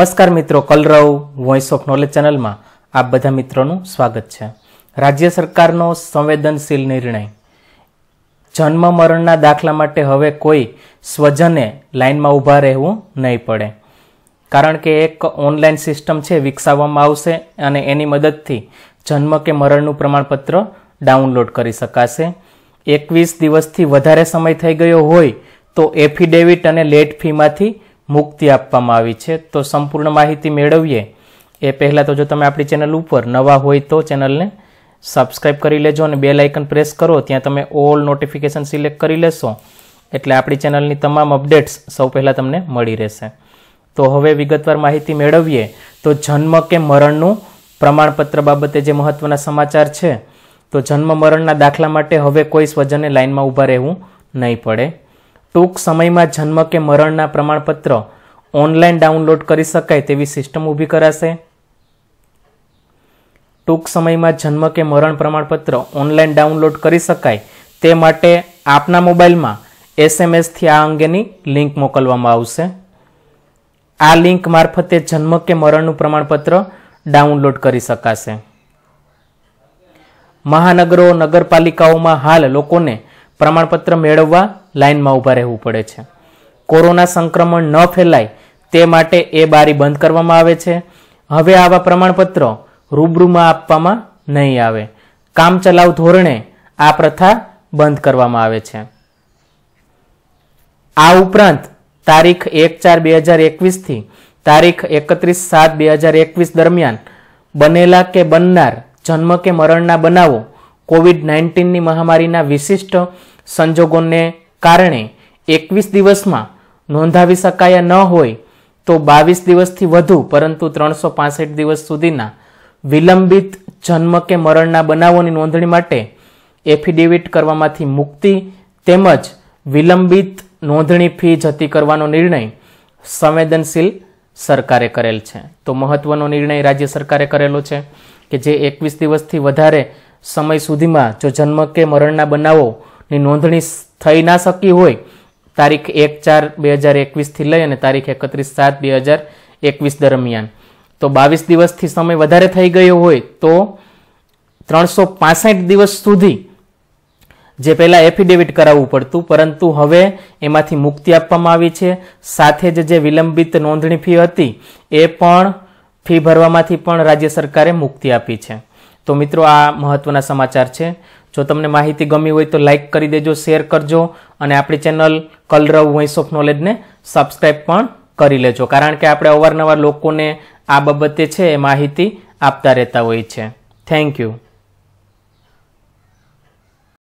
નમસ્કાર મિત્રો કલરવ voice of knowledge ચેનલમાં આપ બધા મિત્રોનું સ્વાગત છે રાજ્ય સરકારનો સંવેદનશીલ નિર્ણય જન્મ મરણના દાખલા માટે હવે કોઈ સ્વજને લાઇનમાં ઊભા રહેવું નહીં પડે કારણ કે એક ઓનલાઈન સિસ્ટમ છે વિકસાવવામાં આવશે અને એની મદદથી જન્મ કે મરણનું પ્રમાણપત્ર ડાઉનલોડ કરી શકાશે એકવીસ દિવસથી વધારે સમય થઈ ગયો હોય તો એફિડેવિટ અને લેટ ફીમાંથી મુક્તિ આપવામાં આવી છે તો સંપૂર્ણ માહિતી મેળવીએ એ પહેલાં તો જો તમે આપણી ચેનલ ઉપર નવા હોય તો ચેનલને સબસ્ક્રાઇબ કરી લેજો અને બેલ આઇકન પ્રેસ કરો ત્યાં તમે ઓલ નોટિફિકેશન સિલેક્ટ કરી લેશો એટલે આપણી ચેનલની તમામ અપડેટ્સ સૌ પહેલાં તમને મળી રહેશે તો હવે વિગતવાર માહિતી મેળવીએ તો જન્મ કે મરણનું પ્રમાણપત્ર બાબતે જે મહત્ત્વના સમાચાર છે તો જન્મ મરણના દાખલા માટે હવે કોઈ સ્વજને લાઇનમાં ઊભા રહેવું નહીં પડે ટૂંક સમયમાં જન્મ કે મરણના પ્રમાણપત્ર ઓનલાઈન ડાઉનલોડ કરી શકાય તેવી સિસ્ટમ ઊભી કરાશે ટૂંક સમયમાં જન્મ કે મરણ પ્રમાણપત્ર ઓનલાઈન ડાઉનલોડ કરી શકાય તે માટે આપના મોબાઈલમાં એસએમએસથી આ અંગેની લિંક મોકલવામાં આવશે આ લિંક મારફતે જન્મ કે મરણનું પ્રમાણપત્ર ડાઉનલોડ કરી શકાશે મહાનગરો નગરપાલિકાઓમાં હાલ લોકોને પ્રમાણપત્ર મેળવવા લાઇનમાં ઊભા રહેવું પડે છે કોરોના સંક્રમણ ન ફેલાય તે માટે એ બારી બંધ કરવામાં આવે છે હવે આવા પ્રમાણપત્રો રૂબરૂમાં આપવામાં નહીં આવે કામચલાઉ ધોરણે આ પ્રથા બંધ કરવામાં આવે છે આ ઉપરાંત તારીખ એક ચાર બે હજાર એકવીસથી તારીખ એકત્રીસ સાત બે હજાર એકવીસ દરમિયાન બનેલા કે બનનાર જન્મ કે મરણના બનાવો કોવિડ નાઇન્ટીનની મહામારીના વિશિષ્ટ સંજોગોને કારણે એકવીસ દિવસમાં નોંધાવી શકાયા ન હોય તો બાવીસ દિવસથી વધુ પરંતુ ત્રણસો પાસઠ દિવસ સુધીના વિલંબિત જન્મ કે મરણના બનાવોની નોંધણી માટે એફિડેવિટ કરવામાંથી મુક્તિ તેમજ વિલંબિત નોંધણી ફી જતી કરવાનો નિર્ણય સંવેદનશીલ સરકારે કરેલ છે તો મહત્વનો નિર્ણય રાજ્ય સરકારે કરેલો છે કે જે એકવીસ દિવસથી વધારે સમય સુધીમાં જો જન્મ કે મરણના બનાવો ની નોંધણી થઈ ના શકી હોય તારીખ એક ચાર બે હજાર એકવીસથી લઈ અને તારીખ એકત્રીસ સાત બે હજાર એકવીસ દરમિયાન તો બાવીસ દિવસથી સમય વધારે થઈ ગયો હોય તો ત્રણસો પાસઠ દિવસ સુધી જે પહેલાં એફિડેવિટ કરાવવું પડતું પરંતુ હવે એમાંથી મુક્તિ આપવામાં આવી છે સાથે જ જે વિલંબિત નોંધણી ફી હતી એ પણ ફી ભરવામાંથી પણ રાજ્ય સરકારે મુક્તિ આપી છે તો મિત્રો આ મહત્વના સમાચાર છે જો તમને માહિતી ગમી હોય તો લાઇક કરી દેજો શેર કરજો અને આપણી ચેનલ કલરવ વોઇસ ઓફ નોલેજને સબસ્ક્રાઈબ પણ કરી લેજો કારણ કે આપણે અવારનવાર લોકોને આ બાબતે છે એ માહિતી આપતા રહેતા હોય છે થેન્ક યુ